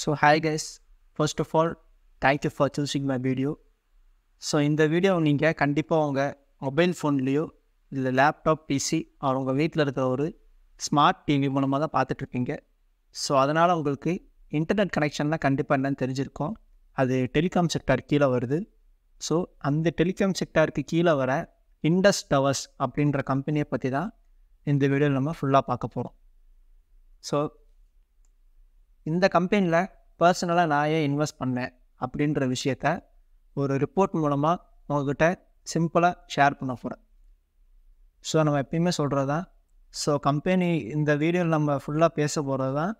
So hi guys, first of all, thank you for choosing my video so இந்த video நீங்கள் கண்டிப்பாக உங்கள் mobile ஃபோன்லேயோ இல்லை லேப்டாப் பிசி அவர் உங்கள் வீட்டில் இருக்கிற ஒரு ஸ்மார்ட் டிவி மூலமாக தான் பார்த்துட்ருப்பீங்க ஸோ அதனால் உங்களுக்கு இன்டர்நெட் கனெக்ஷன்லாம் கண்டிப்பாக என்னென்னு தெரிஞ்சிருக்கோம் அது டெலிகாம் செக்டார் கீழே வருது ஸோ அந்த டெலிகாம் செக்டாருக்கு கீழே வர இண்டஸ் டவர்ஸ் அப்படின்ற கம்பெனியை பற்றி தான் இந்த வீடியோவில் நம்ம ஃபுல்லாக பார்க்க போகிறோம் ஸோ இந்த கம்பெனியில் பர்சனலாக நான் ஏன் இன்வெஸ்ட் பண்ணேன் அப்படின்ற விஷயத்த ஒரு ரிப்போர்ட் மூலமாக உங்ககிட்ட சிம்பிளாக ஷேர் பண்ண போகிறேன் ஸோ நம்ம எப்பயுமே சொல்கிறது தான் ஸோ கம்பெனி இந்த வீடியோவில் நம்ம ஃபுல்லாக பேச போகிறது தான்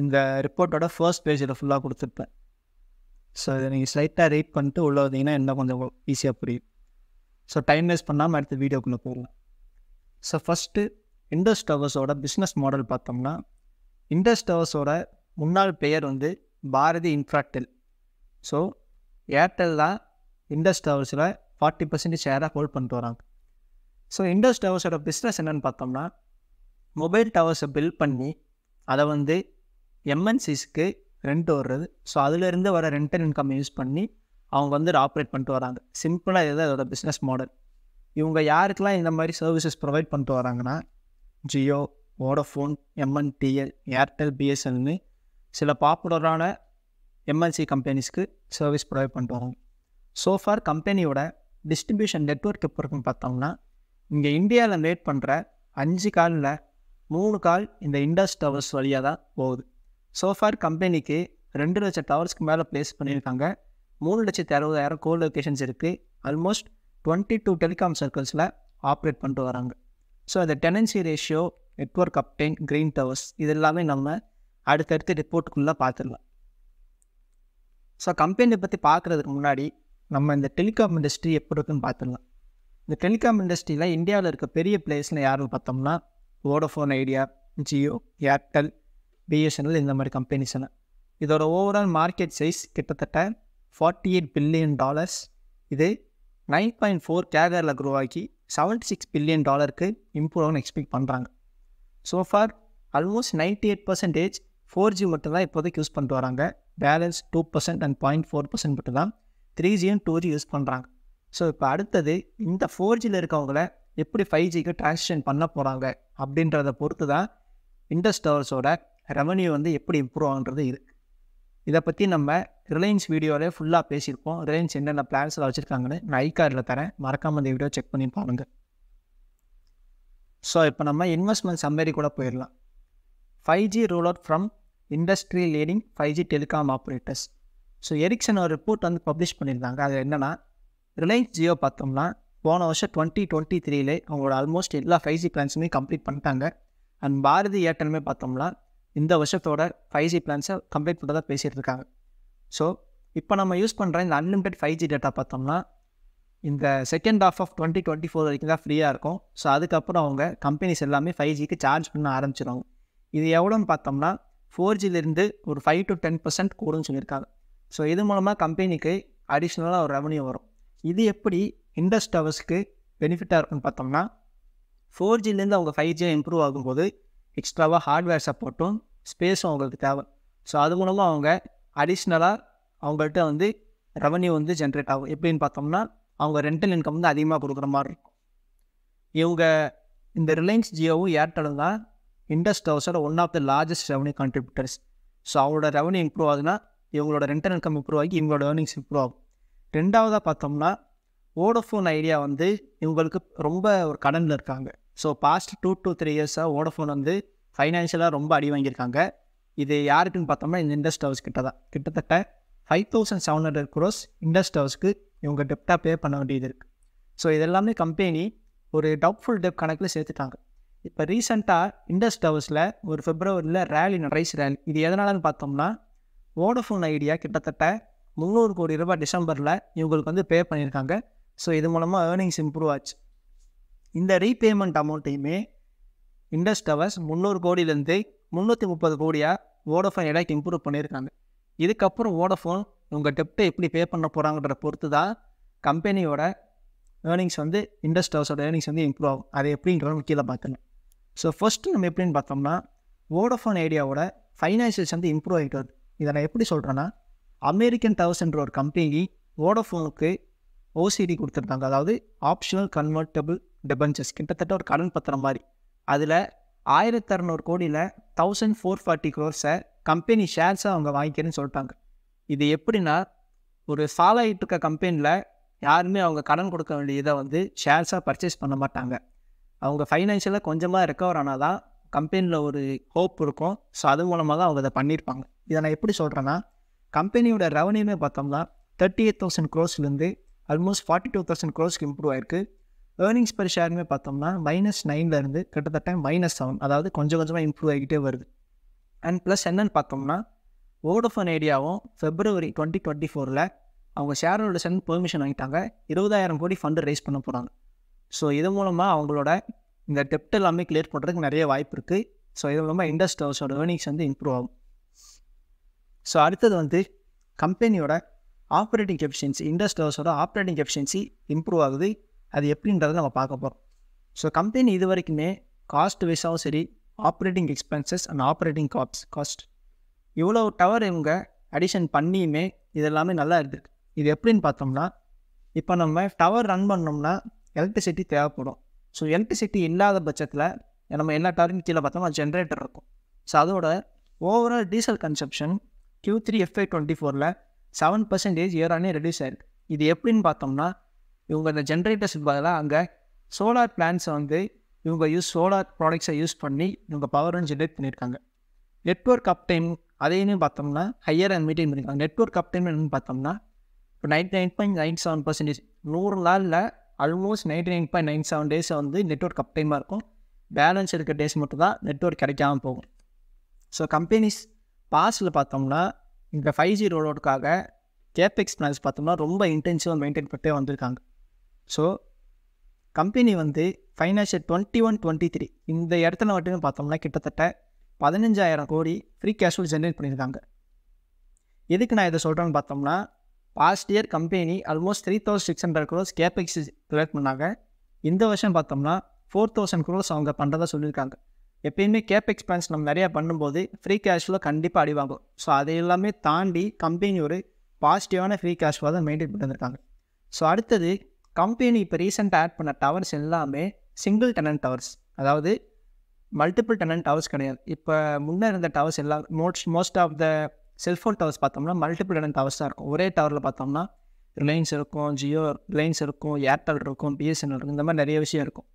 இந்த ரிப்போர்ட்டோட ஃபர்ஸ்ட் பேஜில் ஃபுல்லாக கொடுத்துருப்பேன் ஸோ இதை நீங்கள் ஸ்லைட்டாக ரீட் பண்ணிட்டு உள்ளே வந்தீங்கன்னா இன்னும் கொஞ்சம் ஈஸியாக புரியும் ஸோ டைம் வேஸ்ட் பண்ணாமல் அடுத்த வீடியோக்குள்ளே போகலாம் ஸோ ஃபஸ்ட்டு இண்டோஸ் டவர்ஸோட பிஸ்னஸ் மாடல் பார்த்தோம்னா இண்டஸ் டவர்ஸோட முன்னாள் பெயர் வந்து பாரதி இன்ஃப்ராக்டெல் ஸோ ஏர்டெல் தான் இண்டஸ் டவர்ஸில் ஃபார்ட்டி பர்சன்டேஜ் ஷேராக ஹோல்ட் பண்ணிட்டு வராங்க ஸோ இண்டஸ் டவர்ஸோட பிஸ்னஸ் என்னென்னு பார்த்தோம்னா மொபைல் டவர்ஸை பில் பண்ணி அதை வந்து எம்என்சிஸ்க்கு ரெண்ட் வர்றது ஸோ அதுலேருந்து வர ரெண்டல் இன்கம் யூஸ் பண்ணி அவங்க வந்து ஆப்ரேட் பண்ணிட்டு வராங்க சிம்பிளாக இதுதான் அதோட பிஸ்னஸ் மாடல் இவங்க யாருக்கெல்லாம் இந்த மாதிரி சர்வீசஸ் ப்ரொவைட் பண்ணிட்டு வராங்கன்னா ஜியோ வோடஃபோன் எம்என்டிஎல் ஏர்டெல் பிஎஸ்எல்னு சில பாப்புலரான எம்என்சி கம்பெனிஸ்க்கு சர்வீஸ் ப்ரொவைட் பண்ணிட்டு வரோம் ஸோ ஃபார் கம்பெனியோட டிஸ்ட்ரிபியூஷன் நெட்ஒர்க் எப்போ இருக்குன்னு பார்த்தோம்னா இங்கே இந்தியாவில் லேட் பண்ணுற அஞ்சு காலில் மூணு கால் இந்த இண்டஸ் டவர்ஸ் வழியாக தான் போகுது சோஃபார் கம்பெனிக்கு ரெண்டு லட்சம் டவர்ஸ்க்கு மேலே ப்ளேஸ் பண்ணியிருக்காங்க மூணு லட்சத்தி அறுபதாயிரம் கோல் லொக்கேஷன்ஸ் இருக்குது ஆல்மோஸ்ட் டுவெண்ட்டி டூ டெலிகாம் சர்க்கிள்ஸில் ஆப்ரேட் பண்ணிட்டு வராங்க ஸோ அந்த tenancy ratio network uptime green towers இது எல்லாமே நம்ம அடுத்தடுத்து ரிப்போர்ட்டுக்குள்ளே பார்த்துடலாம் ஸோ கம்பெனியை பற்றி பார்க்குறதுக்கு முன்னாடி நம்ம இந்த டெலிகாம் இண்டஸ்ட்ரி எப்படி இருக்குன்னு பார்த்துடலாம் இந்த டெலிகாம் இண்டஸ்ட்ரியில் இந்தியாவில் இருக்க பெரிய பிளேஸில் யாரும் பார்த்தோம்னா Vodafone Idea Jio Airtel BSNL இந்த மாதிரி கம்பெனிஸ் எல்லாம் இதோட ஓவரால் மார்க்கெட் சைஸ் கிட்டத்தட்ட ஃபார்ட்டி எயிட் பில்லியன் டாலர்ஸ் இது நைன் பாயிண்ட் ஃபோர் கேகரில் குரோ ஆக்கி செவன்டி சிக்ஸ் பில்லியன் டாலருக்கு இம்ப்ரூவ் எக்ஸ்பெக்ட் பண்ணுறாங்க so for almost ninety eight percentage four G மட்டும்தான் இப்போதைக்கு யூஸ் பண்ணிட்டு வராங்க balance two percent and point four percent மட்டும் தான் த்ரீ ஜியும் டூ ஜி யூஸ் பண்ணுறாங்க ஸோ இப்போ அடுத்தது இந்த ஃபோர் ஜியில் இருக்கவங்கள எப்படி ஃபைவ் ஜிக்கு டிரான்சிஷன் பண்ண போகிறாங்க அப்படின்றத பொறுத்து தான் இண்டஸ்டவர்ஸோட ரெவன்யூ வந்து எப்படி இம்ப்ரூவ் ஆகுன்றது இருக்குது இதை பற்றி நம்ம ரிலையன்ஸ் வீடியோவிலே ஃபுல்லாக பேசியிருப்போம் ரிலையன்ஸ் என்னென்ன பிளான்ஸில் வச்சுருக்காங்கன்னு நான் ஐ கார்டில் தரேன் மறக்காமல் இந்த வீடியோ செக் பண்ணி பாருங்கள் ஸோ இப்போ நம்ம இன்வெஸ்ட்மெண்ட் சம்மரி கூட போயிடலாம் five G rule out from industry leading five G telecom operators so Ericsson ஒரு ரிப்போர்ட் வந்து பப்ளிஷ் பண்ணியிருந்தாங்க அது என்னென்னா ரிலையன்ஸ் ஜியோ பார்த்தோம்னா போன வருஷம் டுவெண்ட்டி டுவெண்ட்டி த்ரீல அவங்களோட ஆல்மோஸ்ட் எல்லா ஃபைவ் ஜி பிளான்ஸுமே கம்ப்ளீட் பண்ணிட்டாங்க அண்ட் பாரதி ஏர்டெல்லுமே பார்த்தோம்னா இந்த வருஷத்தோட ஃபைவ் ஜி பிளான்ஸை கம்ப்ளீட் பண்ணுறதா பேசிகிட்டு இருக்காங்க ஸோ இப்போ நம்ம யூஸ் பண்ணுற இந்த அன்லிமிட்டெட் ஃபைவ் ஜி டேட்டா பார்த்தோம்னா இந்த second half of twenty twenty four வரைக்கும் தான் ஃப்ரீயாக இருக்கும் ஸோ அதுக்கப்புறம் அவங்க கம்பெனிஸ் எல்லாமே ஃபைவ் ஜிக்கு சார்ஜ் பண்ண ஆரம்பிச்சிருவாங்க இது எவ்வளோன்னு பார்த்தோம்னா ஃபோர் ஜிலிருந்து ஒரு ஃபைவ் டு டென் பர்சன்ட் கூடும் சொல்லியிருக்காங்க ஸோ இது மூலமாக கம்பெனிக்கு அடிஷ்னலாக ஒரு ரெவன்யூ வரும் இது எப்படி இண்டஸ்ட் ஹவர்ஸ்க்கு பெனிஃபிட்டாக இருக்குன்னு பார்த்தோம்னா ஃபோர் ஜிலேருந்து அவங்க ஃபைவ் ஜியாக இம்ப்ரூவ் ஆகும்போது எக்ஸ்ட்ராவாக ஹார்ட்வேர் சப்போர்ட்டும் ஸ்பேஸும் அவங்களுக்கு தேவை ஸோ அது மூலமாக அவங்க அடிஷ்னலாக அவங்கள்ட்ட வந்து ரெவன்யூ வந்து ஜென்ரேட் ஆகும் எப்படின்னு பார்த்தோம்னா அவங்க ரெண்டல் இன்கம் வந்து அதிகமாக கொடுக்குற மாதிரி இருக்கும் இவங்க இந்த ரிலையன்ஸ் ஜியோவும் ஏர்டெலும் தான் இண்டஸ்ட் ஹவுஸோட one of the largest revenue contributors so அவங்களோட ரெவன்யூ இம்ப்ரூவ் ஆகுதுன்னா இவங்களோட ரெண்டல் இன்கம் இம்ப்ரூவ் ஆகி இவங்களோட ஏர்னிங்ஸ் இம்ப்ரூவ் ஆகும் ரெண்டாவதாக பார்த்தோம்னா ஓடோஃபோன் ஐடியா வந்து இவங்களுக்கு ரொம்ப ஒரு கடனில் இருக்காங்க so past two two three இயர்ஸாக ஓடோஃபோன் வந்து ஃபைனான்ஷியலாக ரொம்ப அடி வாங்கியிருக்காங்க இது யாருக்குன்னு பார்த்தோம்னா இந்த இண்டஸ்ட் ஹவுஸ் கிட்ட தான் கிட்டத்தட்ட five thousand seven hundred crores Indus ஹவுஸ்க்கு இவங்க டெப்டாக பே பண்ண வேண்டியது இருக்குது ஸோ இதெல்லாமே கம்பெனி ஒரு டவுட்ஃபுல் டெப் கணக்கில் சேர்த்துட்டாங்க இப்போ ரீசெண்டாக இண்டஸ் டவர்ஸில் ஒரு ஃபிப்ரவரியில் ரேலி ரைஸ் ரேலி இது எதனாலன்னு பார்த்தோம்னா வோடஃபோன் ஐடியா கிட்டத்தட்ட முந்நூறு கோடி ரூபாய் டிசம்பரில் இவங்களுக்கு வந்து பே பண்ணியிருக்காங்க ஸோ இது மூலமாக ஏர்னிங்ஸ் இம்ப்ரூவ் ஆச்சு இந்த ரீபேமெண்ட் அமௌண்ட்டையுமே இண்டஸ் டவர்ஸ் முந்நூறு கோடியிலேருந்து முந்நூற்றி முப்பது கோடியாக வோடஃபோன் ஐடியாக்கு இம்ப்ரூவ் பண்ணியிருக்காங்க இதுக்கப்புறம் வோடஃபோன் உங்கள் டெப்ட்டை எப்படி பே பண்ண போகிறாங்கன்ற பொறுத்து தான் கம்பெனியோட ஏர்னிங்ஸ் வந்து இண்டஸ்ட் ஹவுஸோட ஏர்னிங்ஸ் வந்து இம்ப்ரூவ் ஆகும் அது எப்படின்றத கீழே பார்க்கணும் ஸோ ஃபஸ்ட்டு நம்ம எப்படின்னு பார்த்தோம்னா ஓடோஃபோன் ஐடியாவோட ஃபைனான்சியல்ஸ் வந்து இம்ப்ரூவ் ஆகிட்டு வருது இதை நான் எப்படி சொல்கிறேன்னா அமெரிக்கன் டவர்ஸ்ன்ற ஒரு கம்பெனி ஓடோஃபோனுக்கு ஓசிடி கொடுத்துருந்தாங்க அதாவது ஆப்ஷனல் கன்வெர்ட்டபிள் டெபன்சஸ் கிட்டத்தட்ட ஒரு கடன் பத்திரம் மாதிரி அதில் ஆயிரத்தி அறநூறு கோடியில் தௌசண்ட் ஃபோர் ஃபார்ட்டி க்ரோர்ஸை கம்பெனி ஷேர்ஸை அவங்க வாங்கிக்கிறேன்னு சொல்லிட்டாங்க இது எப்படின்னா ஒரு சாலாயிட்டு இருக்க கம்பெனியில் யாருமே அவங்க கடன் கொடுக்க வேண்டியதை வந்து ஷேர்ஸாக பர்ச்சேஸ் பண்ண மாட்டாங்க அவங்க ஃபைனான்ஷியலாக கொஞ்சமாக ரெக்கவர் ஆனால் தான் கம்பெனியில் ஒரு ஹோப் இருக்கும் ஸோ அது மூலமாக தான் அவங்க அதை பண்ணியிருப்பாங்க இதை நான் எப்படி சொல்கிறேன்னா கம்பெனியோட ரெவன்யூமே பார்த்தோம்னா தேர்ட்டி எயிட் தௌசண்ட் க்ரோஸ்லேருந்து ஆல்மோஸ்ட் ஃபார்ட்டி டூ தௌசண்ட் க்ரோஸ்க்கு இம்ப்ரூவ் ஆயிருக்கு ஏர்னிங்ஸ் பர் ஷேருமே பார்த்தோம்னா மைனஸ் நைன்லேருந்து கிட்டத்தட்ட மைனஸ் செவன் அதாவது கொஞ்சம் கொஞ்சமாக இம்ப்ரூவ் ஆகிக்கிட்டே வருது அண்ட் ப்ளஸ் என்னென்னு பார்த்தோம்னா ஓடோஃபோன் ஐடியாவும் ஃபெப்ரவரி டுவெண்ட்டி டுவெண்ட்டி ஃபோரில் அவங்க ஷேர் ஹோல்டர்ஸ்னு பெர்மிஷன் வாங்கிட்டாங்க இருபதாயிரம் கோடி ஃபண்டு ரைஸ் பண்ண போகிறாங்க ஸோ இது மூலமாக அவங்களோட இந்த டெப்ட் எல்லாமே கிளியர் பண்ணுறதுக்கு நிறைய வாய்ப்பு இருக்குது ஸோ இது மூலமாக இண்டஸ்ட்ரியல்ஸோட ஏர்னிங்ஸ் வந்து இம்ப்ரூவ் ஆகும் ஸோ அடுத்தது வந்து கம்பெனியோட ஆப்ரேட்டிங் எஃபிஷியன்சி இண்டஸ்ட்ரியல்ஸோட ஆப்ரேட்டிங் எஃபிஷியன்சி இம்ப்ரூவ் ஆகுது அது எப்படின்றத நம்ம பார்க்க போகிறோம் ஸோ கம்பெனி இது வரைக்குமே காஸ்ட் வைஸாகவும் சரி operating expenses and operating caps cost இவ்வளோ டவர் இவங்க அடிஷன் பண்ணியுமே இது எல்லாமே நல்லா இருக்குது இது எப்படின்னு பார்த்தோம்னா இப்போ நம்ம டவர் ரன் பண்ணோம்னா எலக்ட்ரிசிட்டி தேவைப்படும் ஸோ எலக்ட்ரிசிட்டி இல்லாத பட்சத்தில் நம்ம எல்லா டவரையும் கீழே பார்த்தோம்னா ஜென்ரேட்டர் இருக்கும் ஸோ அதோட overall diesel consumption Q three FY twenty ஃபோரில் செவன் பர்சன்டேஜ் இயரானே ரெடியூஸ் ஆயிருக்கு இது எப்படின்னு பார்த்தோம்னா இவங்க இந்த ஜென்ரேட்டர்ஸ் பதிலாக அங்கே சோலார் பிளான்ஸை வந்து இவங்க யூஸ் சோலார் ப்ராடக்ட்ஸை யூஸ் பண்ணி இவங்க பவரும் ஜென்ரேட் பண்ணியிருக்காங்க நெட்ஒர்க் அப் டைம் அதையும் பார்த்தோம்னா ஹையர் அண்ட் மீட்டிங் பண்ணிக்கலாம் நெட்ஒர்க் அப்டைன்மெண்ட் பார்த்தோம்னா இப்போ ninety nine point nine seven percentage நூறு நாளில் almost ninety nine point nine seven days வந்து நெட்ஒர்க் அப்டைமாக இருக்கும் பேலன்ஸ் இருக்கிற டேஸ் மட்டும் தான் நெட்ஒர்க் கிடைக்காம போகும் ஸோ கம்பெனிஸ் பாஸில் பார்த்தோம்னா இந்த ஃபைவ் ஜி ரோலோடுக்காக கேபெக்ஸ் பிளான்ஸ் பார்த்தோம்னா ரொம்ப இன்டென்சிவாக மெயின்டைன் பட்டே வந்திருக்காங்க ஸோ கம்பெனி வந்து financial twenty one twenty three இந்த இடத்துல மட்டுமே பார்த்தோம்னா கிட்டத்தட்ட பதினஞ்சாயிரம் கோடி ஃப்ரீ கேஷ் ஃபுல் ஜென்ரேட் பண்ணியிருக்காங்க எதுக்கு நான் இதை சொல்கிறேன்னு பார்த்தோம்னா past year company almost three thousand six hundred crores capex relate பண்ணாங்க இந்த வருஷம் பார்த்தோம்னா ஃபோர் தௌசண்ட் க்ரோஸ் அவங்க பண்ணுறதா சொல்லியிருக்காங்க எப்பயுமே கேபெக்ஸ் பிளான்ஸ் நம்ம நிறையா பண்ணும்போது ஃப்ரீ கேஷ் ஃப்ளோ கண்டிப்பாக அடிவாங்கும் ஸோ அதை எல்லாமே தாண்டி கம்பெனி ஒரு பாசிட்டிவான ஃப்ரீ கேஷ் ஃபுல்லாக தான் மெயின்டைன் பண்ணியிருக்காங்க ஸோ அடுத்தது கம்பெனி இப்போ ரீசெண்டாக ஆட் பண்ண டவர்ஸ் எல்லாமே சிங்கிள் டெனன் டவர்ஸ் அதாவது மல்டிபிள் டெனன்ட் டவர்ஸ் கிடையாது இப்போ முன்னே இருந்த டவர்ஸ் எல்லா most most of the cellphone towers பார்த்தோம்னா மல்டிபிள் டெனன் டவர்ஸ் தான் இருக்கும் ஒரே டவரில் பார்த்தோம்னா ரிலையன்ஸ் இருக்கும் ஜியோ ரிலையன்ஸ் இருக்கும் ஏர்டெல் இருக்கும் பிஎஸ்என்எல் இருக்கும் இந்த மாதிரி நிறைய விஷயம் இருக்கும்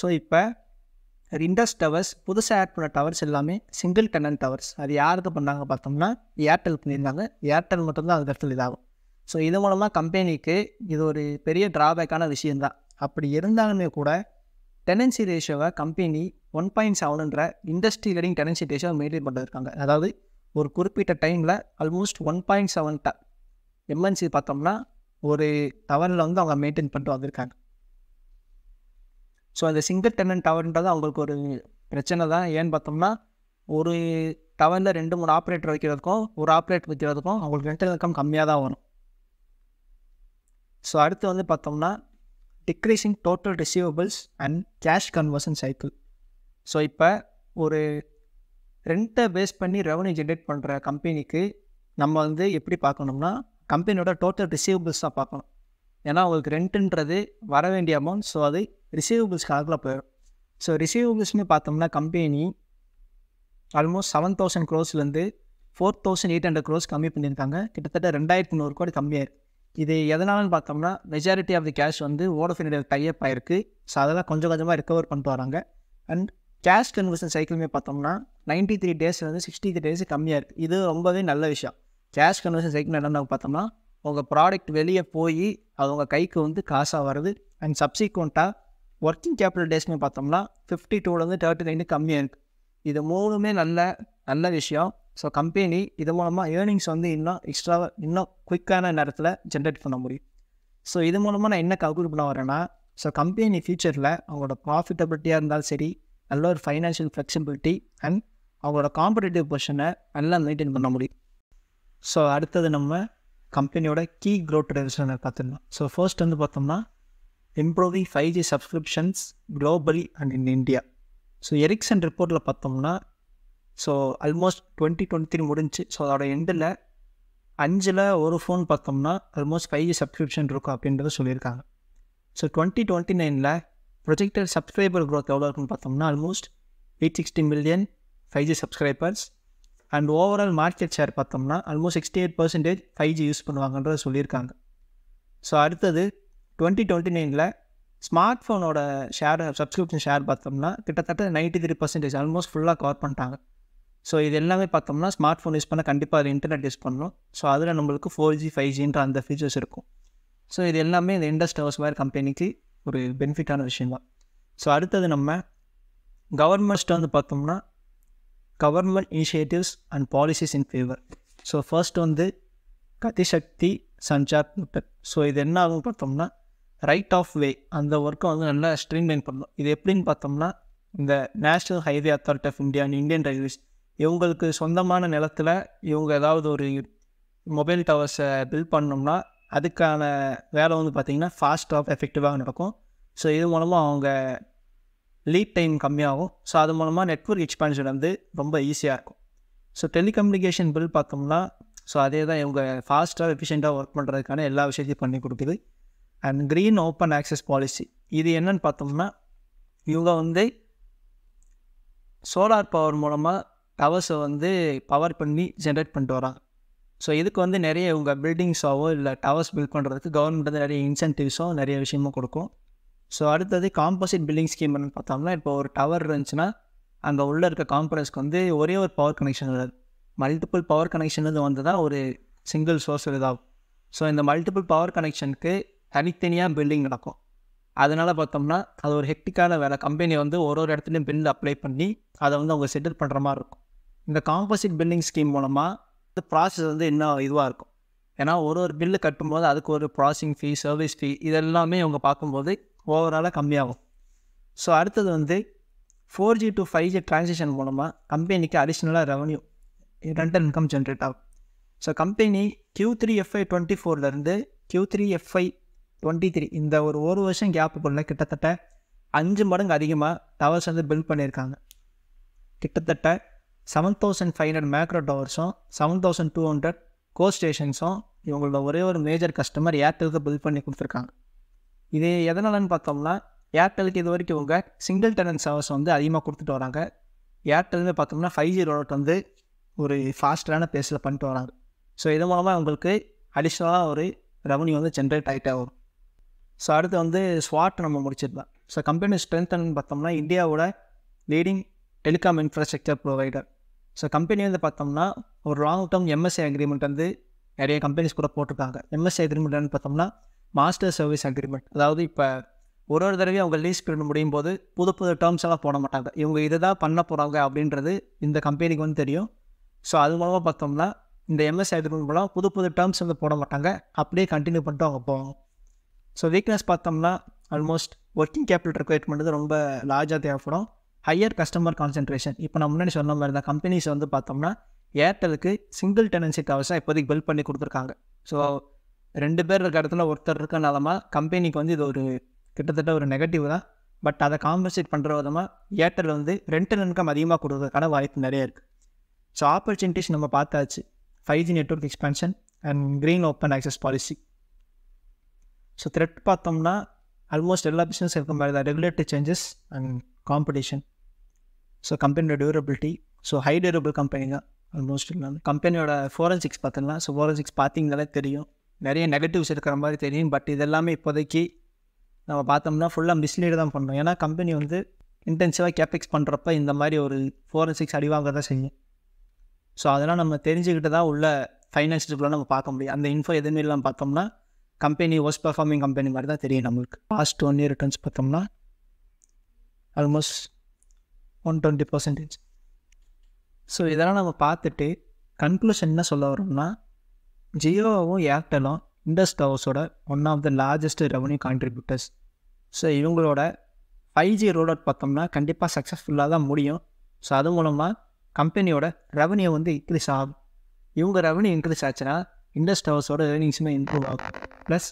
ஸோ இப்போ ரிண்டஸ் டவர்ஸ் புதுசாக ஆட் பண்ண டவர்ஸ் எல்லாமே சிங்கிள் டெனன் டவர்ஸ் அது யாருக்கு பண்ணாங்க பார்த்தோம்னா ஏர்டெல் பண்ணியிருந்தாங்க ஏர்டெல் மட்டும்தான் அது இடத்துல இதாகும் ஸோ இது மூலமாக கம்பெனிக்கு இது ஒரு பெரிய ட்ராபேக்கான விஷயந்தான் அப்படி இருந்தாலுமே கூட டெனன்சி ரேஷியோவை கம்பெனி ஒன் பாயிண்ட் செவனுன்ற இண்டஸ்ட்ரி லீடிங் டெனன்சி ரேஷியோவை மெயின்டைன் பண்ணிருக்காங்க அதாவது ஒரு குறிப்பிட்ட டைமில் almost one point seven MNC பார்த்தோம்னா ஒரு டவரில் வந்து அவங்க மெயின்டைன் பண்ணிட்டு வந்திருக்காங்க ஸோ அந்த சிங்கிள் டெனன் டவர்ன்றது அவங்களுக்கு ஒரு பிரச்சனை தான் ஏன்னு பார்த்தோம்னா ஒரு டவரில் ரெண்டு மூணு ஆப்ரேட்டர் வைக்கிறதுக்கும் ஒரு ஆப்ரேட்டர் வைக்கிறதுக்கும் அவங்களுக்கு ரெண்டு இன்கம் கம்மியாக தான் வரும் ஸோ அடுத்து வந்து பார்த்தோம்னா decreasing total receivables and cash conversion cycle so இப்போ ஒரு ரெண்ட்டை பேஸ் பண்ணி ரெவன்யூ ஜென்ரேட் பண்ணுற கம்பெனிக்கு நம்ம வந்து எப்படி பார்க்கணும்னா கம்பெனியோட டோட்டல் ரிசீவபிள்ஸ் தான் பார்க்கணும் ஏன்னா அவங்களுக்கு ரெண்ட்டுன்றது வர வேண்டிய அமௌண்ட் ஸோ அது ரிசீவபிள்ஸ் கணக்கில் போயிடும் ஸோ ரிசீவபிள்ஸ்னு பார்த்தோம்னா கம்பெனி ஆல்மோஸ்ட் செவன் தௌசண்ட் க்ரோஸ்லேருந்து four thousand eight hundred crores கம்மி பண்ணியிருக்காங்க கிட்டத்தட்ட ரெண்டாயிரத்து நூறு கோடி கம்மியாக இது எதனாலன்னு பார்த்தோம்னா மெஜாரிட்டி ஆஃப் தி கேஷ் வந்து ஓடோஃபினுடைய டைப் ஆகிருக்கு ஸோ அதெல்லாம் கொஞ்சம் கொஞ்சமாக ரிகவர் பண்ணிட்டு வராங்க அண்ட் கேஷ் கன்வர்ஷன் சைக்கிளுமே பார்த்தோம்னா நைன்ட்டி த்ரீ டேஸ் வந்து சிக்ஸ்டி த்ரீ டேஸ் கம்மியாக இருக்குது இது ரொம்பவே நல்ல விஷயம் கேஷ் கன்வர்ஷன் சைக்கிள் என்னென்ன பார்த்தோம்னா உங்கள் ப்ராடக்ட் வெளியே போய் அது உங்கள் கைக்கு வந்து காசாக வருது அண்ட் சப்சிக்வெண்ட்டாக ஒர்க்கிங் கேபிட்டல் டேஸ்னு பார்த்தோம்னா ஃபிஃப்டி டூலேருந்து தேர்ட்டி நைனு கம்மியாக இருக்குது இது மூணுமே நல்ல நல்ல விஷயம் ஸோ கம்பெனி இது மூலமாக ஏர்னிங்ஸ் வந்து இன்னும் எக்ஸ்ட்ராவாக இன்னும் குயிக்கான நேரத்தில் ஜென்ரேட் பண்ண முடியும் ஸோ இது மூலமாக நான் என்ன கவுக்கு பண்ண வரேன்னா ஸோ கம்பெனி ஃபியூச்சரில் அவங்களோட ப்ராஃபிட்டபிலிட்டியாக இருந்தாலும் சரி நல்ல ஒரு ஃபைனான்ஷியல் ஃப்ளெக்சிபிலிட்டி அண்ட் அவங்களோட காம்படிட்டிவ் பொசிஷனை நல்லா மெயின்டைன் பண்ண முடியும் ஸோ அடுத்தது நம்ம கம்பெனியோட கீ க்ரோத் ட்ரெடிஷனை பார்த்துருந்தோம் ஸோ ஃபர்ஸ்ட் வந்து பார்த்தோம்னா improving five G subscriptions globally and in India so Ericsson ரிப்போர்ட்டில் பார்த்தோம்னா so almost twenty twenty three முடிஞ்சு ஸோ அதோட எண்டில் அஞ்சில் ஒரு ஃபோன் பார்த்தோம்னா ஆல்மோஸ்ட் ஃபைவ் ஜி சப்ஸ்கிரிப்ஷன் இருக்கும் அப்படின்றத சொல்லியிருக்காங்க ஸோ டுவெண்ட்டி டுவெண்ட்டி நைனில் ப்ரொஜெக்டர் சப்ஸ்கிரைபர் க்ரோத் எவ்வளோ இருக்குன்னு பார்த்தோம்னா almost eight sixty million five G subscribers and overall market share பார்த்தோம்னா almost sixty eight percentage five G use பண்ணுவாங்கன்றத சொல்லியிருக்காங்க ஸோ அடுத்தது டுவெண்ட்டி டுவெண்ட்டி நைனில் ஸ்மார்ட் ஃபோனோட ஷேர் சப்ஸ்கிரிப்ஷன் ஷேர் பார்த்தோம்னா கிட்டத்தட்ட நைன்ட்டி த்ரீ பர்சன்டேஜ் ஆல்மோஸ்ட் ஃபுல்லாக கவர் பண்ணிட்டாங்க ஸோ இது எல்லாமே பார்த்தோம்னா ஸ்மார்ட் ஃபோன் யூஸ் பண்ணால் கண்டிப்பாக அது இன்டர்நெட் யூஸ் பண்ணணும் ஸோ அதில் நம்மளுக்கு ஃபோர் ஜி ஃபைவ் ஜின்ற அந்த ஃபீச்சர்ஸ் இருக்கும் ஸோ இது எல்லாமே இந்த இண்டஸ்ட் ஹவர்ஸ் வேறு கம்பெனிக்கு ஒரு பெனிஃபிட்டான விஷயம் தான் ஸோ அடுத்தது நம்ம கவர்மெண்ட்ஸ்ட்டு வந்து பார்த்தோம்னா government initiatives and policies in favour so first வந்து கதிசக்தி சஞ்சார் திட்டம் ஸோ இது என்ன ஆகும் பார்த்தோம்னா ரைட் ஆஃப் வே அந்த ஒர்க்கை வந்து நல்லா ஸ்ட்ரீம்லைன் பண்ணணும் இது எப்படின்னு பார்த்தோம்னா இந்த national highway authority of India and Indian railways இவங்களுக்கு சொந்தமான நிலத்தில் இவங்க ஏதாவது ஒரு மொபைல் டவர்ஸை பில் பண்ணோம்னா அதுக்கான வேலை வந்து பார்த்திங்கன்னா ஃபாஸ்ட்டாக எஃபெக்டிவாக நடக்கும் ஸோ இது மூலமாக அவங்க லீட் டைம் கம்மியாகும் ஸோ அது மூலமாக நெட்ஒர்க் எக்ஸ்பான்ஷன் வந்து ரொம்ப ஈஸியாக இருக்கும் ஸோ டெலிகம்யூனிகேஷன் பில் பார்த்தோம்னா ஸோ அதே தான் இவங்க ஃபாஸ்ட்டாக எஃபிஷியண்ட்டாக ஒர்க் பண்ணுறதுக்கான எல்லா விஷயத்தையும் பண்ணி கொடுக்குது and green open access policy இது என்னன்னு பார்த்தோம்னா இவங்க வந்து சோலார் பவர் மூலமாக டவர்ஸை வந்து பவர் பண்ணி ஜென்ரேட் பண்ணிட்டு வராங்க ஸோ இதுக்கு வந்து நிறைய உங்கள் பில்டிங்ஸாவோ இல்லை டவர்ஸ் பில்ட் பண்ணுறதுக்கு கவர்மெண்ட் வந்து நிறைய இன்சென்டிவ்ஸோ நிறைய விஷயமும் கொடுக்கும் ஸோ அடுத்தது காம்போசிட் பில்டிங் ஸ்கீம் பார்த்தோம்னா இப்போ ஒரு டவர் இருந்துச்சுன்னா அங்கே உள்ளே இருக்க காம்ப்ரஸ்க்கு வந்து ஒரே ஒரு பவர் கனெக்ஷன் இருக்காது மல்டிபிள் பவர் கனெக்ஷன்லேருந்து வந்து தான் ஒரு சிங்கிள் சோர்ஸ் இதாகும் ஸோ இந்த மல்டிபிள் பவர் கனெக்ஷனுக்கு தனித்தனியாக பில்டிங் நடக்கும் அதனால் பார்த்தோம்னா அது ஒரு ஹெக்டிக்கான வேலை கம்பெனி வந்து ஒரு ஒரு இடத்துலையும் பில் அப்ளை பண்ணி அதை வந்து அவங்க செட்டில் பண்ணுற மாதிரி இருக்கும் இந்த காம்போசிட் பில்லிங் ஸ்கீம் மூலமாக இந்த ப்ராசஸ் வந்து இன்னும் இதுவாக இருக்கும் ஏன்னா ஒரு ஒரு பில்லு கட்டும்போது அதுக்கு ஒரு ப்ராசஸிங் ஃபீ சர்வீஸ் ஃபீ இதெல்லாமே அவங்க பார்க்கும்போது ஓவராலாக கம்மியாகும் ஸோ அடுத்தது வந்து four G to five G transition மூலமாக கம்பெனிக்கு அடிஷ்னலாக ரெவன்யூ ரெண்டல் இன்கம் ஜென்ரேட் ஆகும் so company Q three FY twenty ஃபோர்லேருந்து Q three FY twenty three இந்த ஒரு ஒரு வருஷம் கேப்புக்குள்ளே கிட்டத்தட்ட அஞ்சு மடங்கு அதிகமாக டவர்ஸ் வந்து பில்ட் பண்ணியிருக்காங்க கிட்டத்தட்ட seven thousand five hundred macro டவர்ஸும் seven thousand two hundred co ஸ்டேஷன்ஸும் இவங்களோட ஒரே ஒரு மேஜர் கஸ்டமர் ஏர்டெலுக்கு பில் பண்ணி கொடுத்துருக்காங்க இது எதனாலன்னு பார்த்தோம்னா ஏர்டெலுக்கு இது வரைக்கும் இவங்க சிங்கிள் டெனன் சர்வஸ் வந்து அதிகமாக கொடுத்துட்டு வராங்க ஏர்டெல்னு பார்த்தோம்னா ஃபைவ் ஜி ரோட் வந்து ஒரு ஃபாஸ்டான பேஸில் பண்ணிட்டு வராங்க ஸோ இது மூலமாக அவங்களுக்கு அடிஷ்னலாக ஒரு ரெவன்யூ வந்து ஜென்ரேட் ஆகிட்டே வரும் ஸோ அடுத்து வந்து ஸ்வாட் நம்ம முடிச்சிடலாம் ஸோ கம்பெனி ஸ்ட்ரென்த்னு பார்த்தோம்னா இந்தியாவோட leading telecom infrastructure provider so company வந்து பார்த்தோம்னா ஒரு லாங் டேர்ம் எம்எஸ்சி அக்ரிமெண்ட் வந்து நிறைய கம்பெனிஸ் கூட போட்டிருக்காங்க எம்எஸ்சி அக்ரிமெண்ட் பார்த்தோம்னா மாஸ்டர் சர்வீஸ் அக்ரிமெண்ட் அதாவது இப்போ ஒரு ஒரு தடவையும் அவங்க லீஸ் பண்ண முடியும் போது புது புது டேர்ம்ஸ் எல்லாம் போட மாட்டாங்க இவங்க இதை தான் பண்ண போகிறாங்க அப்படின்றது இந்த கம்பெனிக்கு வந்து தெரியும் ஸோ அது மூலமாக பார்த்தோம்னா இந்த எம்எஸ்சி அக்ரிமெண்ட் மூலம் புது புது டேர்ம்ஸ் வந்து போட மாட்டாங்க அப்படியே கண்டினியூ பண்ணிட்டு அவங்க போவாங்க ஸோ வீக்னஸ் பார்த்தோம்னா ஆல்மோஸ்ட் ஒர்க்கிங் கேபிட்டல் ரெக்குவயர்மெண்ட் வந்து ரொம்ப லார்ஜாக தேவைப்படும் ஹையர் கஸ்டமர் கான்சன்ட்ரேஷன் இப்போ நான் முன்னாடி சொன்ன மாதிரி தான் கம்பெனிஸ் வந்து பார்த்தோம்னா ஏர்டெலுக்கு சிங்கிள் டெனன்சி கவர்ஸாக இப்போதைக்கு பில்ட் பண்ணி கொடுத்துருக்காங்க ஸோ ரெண்டு பேர் இருக்க இடத்துல ஒருத்தர் இருக்கனாலமா கம்பெனிக்கு வந்து இது ஒரு கிட்டத்தட்ட ஒரு நெகட்டிவ் தான் பட் அதை காம்பன்சேட் பண்ணுற விதமாக ஏர்டெல் வந்து ரெண்டல் இன்கம் அதிகமாக கொடுக்குறதுக்கான வாய்ப்பு நிறைய இருக்குது ஸோ ஆப்பர்ச்சுனிட்டிஸ் நம்ம பார்த்தாச்சு five G network expansion and green open access policy so threat பார்த்தோம்னா ஆல்மோஸ்ட் எல்லா பிஸ்னஸ் இருக்க மாதிரி தான் regulatory changes and competition so கம்பெனியோட durability so high durable company தான் ஆல்மோஸ்ட் இல்லாமல் கம்பெனியோட ஃபோரன்சிக்ஸ் பார்த்தோம்னா ஸோ ஃபோரன்சிக்ஸ் பார்த்தீங்கனாலே தெரியும் நிறைய நெகட்டிவ்ஸ் இருக்கிற மாதிரி தெரியும் பட் இதெல்லாமே இப்போதைக்கு நம்ம பார்த்தோம்னா ஃபுல்லாக மிஸ்லீடு தான் பண்ணுறோம் ஏன்னா கம்பெனி வந்து இன்டென்சிவாக கேபிக்ஸ் பண்ணுறப்ப இந்த மாதிரி ஒரு ஃபோரன்சிக்ஸ் அடிவாங்க தான் செய்யும் ஸோ அதெல்லாம் நம்ம தெரிஞ்சுக்கிட்டு தான் உள்ள ஃபைனான்ஸ் நம்ம பார்க்க முடியும் அந்த இன்ஃபோ எதுவுமே இல்லாமல் பார்த்தோம்னா கம்பெனி ஒஸ்ட் பர்ஃபார்மிங் கம்பெனி மாதிரி தான் தெரியும் நம்மளுக்கு பாஸ்ட் ஒன் இயர் ரிட்டர்ன்ஸ் பார்த்தோம்னா almost one twenty percentage so இதெல்லாம் நம்ம பார்த்துட்டு கன்க்ளூஷன் என்ன சொல்ல வரோம்னா ஜியோவும் ஏர்டெலும் இண்டஸ் டவர்ஸோட one of the largest revenue contributors so இவங்களோட ஃபைவ் ஜி ரோல் அவுட் பார்த்தோம்னா கண்டிப்பாக சக்ஸஸ்ஃபுல்லாக தான் முடியும் ஸோ அது மூலமாக கம்பெனியோட ரெவன்யூ வந்து இன்க்ரீஸ் ஆகும் இவங்க ரெவன்யூ இன்க்ரீஸ் ஆச்சுன்னா இண்டஸ்ட் ஹவர்ஸோட ஏர்னிங்ஸுமே இம்ப்ரூவ் ஆகும் ப்ளஸ்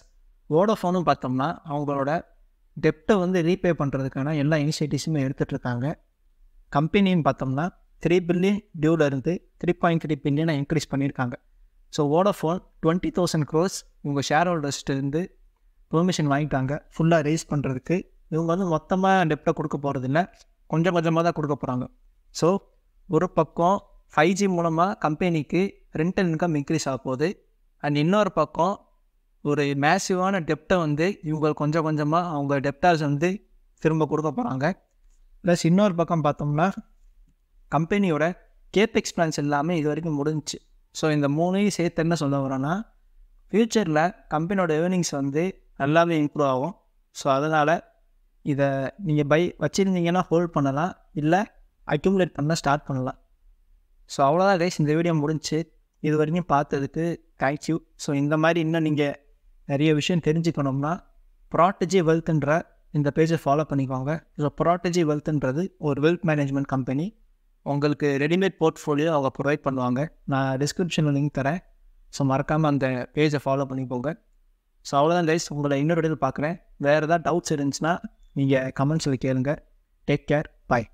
ஓடோஃபோனும் பார்த்தோம்னா அவங்களோட டெப்ட்டை வந்து ரீபே பண்ணுறதுக்கான எல்லா இனிஷியேட்டிவ்ஸுமே எடுத்துகிட்ருக்காங்க கம்பெனின்னு பார்த்தோம்னா த்ரீ பில்லியன் இருந்து த்ரீ பாயிண்ட் த்ரீ பில்லியனை இன்க்ரீஸ் பண்ணியிருக்காங்க so Vodafone twenty thousand crores இவங்க ஷேர் ஹோல்டர்ஸ்ட்டேருந்து பெர்மிஷன் வாங்கிட்டாங்க ஃபுல்லாக ரேஸ் பண்ணுறதுக்கு இவங்க வந்து மொத்தமாக டெப்ட்டை கொடுக்க இல்லை கொஞ்சம் கொஞ்சமாக தான் கொடுக்க போகிறாங்க ஸோ ஒரு பக்கம் ஃபைவ் ஜி மூலமாக கம்பெனிக்கு ரெண்டல் இன்கம் இன்க்ரீஸ் ஆக போகுது அண்ட் இன்னொரு பக்கம் ஒரு மேசிவான டெப்டை வந்து இவங்க கொஞ்சம் கொஞ்சமாக அவங்க டெப்டாஸ் வந்து திரும்ப கொடுக்க போகிறாங்க ப்ளஸ் இன்னொரு பக்கம் பார்த்தோம்னா கம்பெனியோட கேபெக்ஸ் பிளான்ஸ் எல்லாமே இது வரைக்கும் முடிஞ்சிச்சு ஸோ இந்த மூணையும் சேர்த்து என்ன சொல்ல வரோன்னா ஃப்யூச்சரில் கம்பெனியோட ஏர்னிங்ஸ் வந்து நல்லாவே இம்ப்ரூவ் ஆகும் ஸோ அதனால் இதை நீங்கள் பை வச்சுருந்தீங்கன்னா ஹோல்ட் பண்ணலாம் இல்லை அக்யூமுலேட் பண்ண ஸ்டார்ட் பண்ணலாம் ஸோ அவ்வளோதான் ரேஸ் இந்த வீடியோ முடிஞ்சு இது வரைக்கும் பார்த்ததுக்கு தேங்க்யூ ஸோ இந்த மாதிரி இன்னும் நீங்கள் நிறைய விஷயம் தெரிஞ்சுக்கணும்னா ப்ராட்டஜி வெல்த்ன்ற இந்த பேஜை ஃபாலோ பண்ணிக்கோங்க ஸோ ப்ராட்டஜி வெல்த்ன்றது ஒரு வெல்த் மேனேஜ்மெண்ட் கம்பெனி உங்களுக்கு ரெடிமேட் போர்ட்ஃபோலியோ அவங்க ப்ரொவைட் பண்ணுவாங்க நான் டிஸ்கிரிப்ஷனில் லிங்க் தரேன் ஸோ மறக்காமல் அந்த பேஜை ஃபாலோ பண்ணிக்கோங்க ஸோ அவ்வளோதான் கைஸ் உங்களை இன்னொரு இடத்துல பார்க்குறேன் வேறு ஏதாவது டவுட்ஸ் இருந்துச்சுன்னா நீங்கள் கமெண்ட்ஸில் கேளுங்க டேக் கேர் பாய்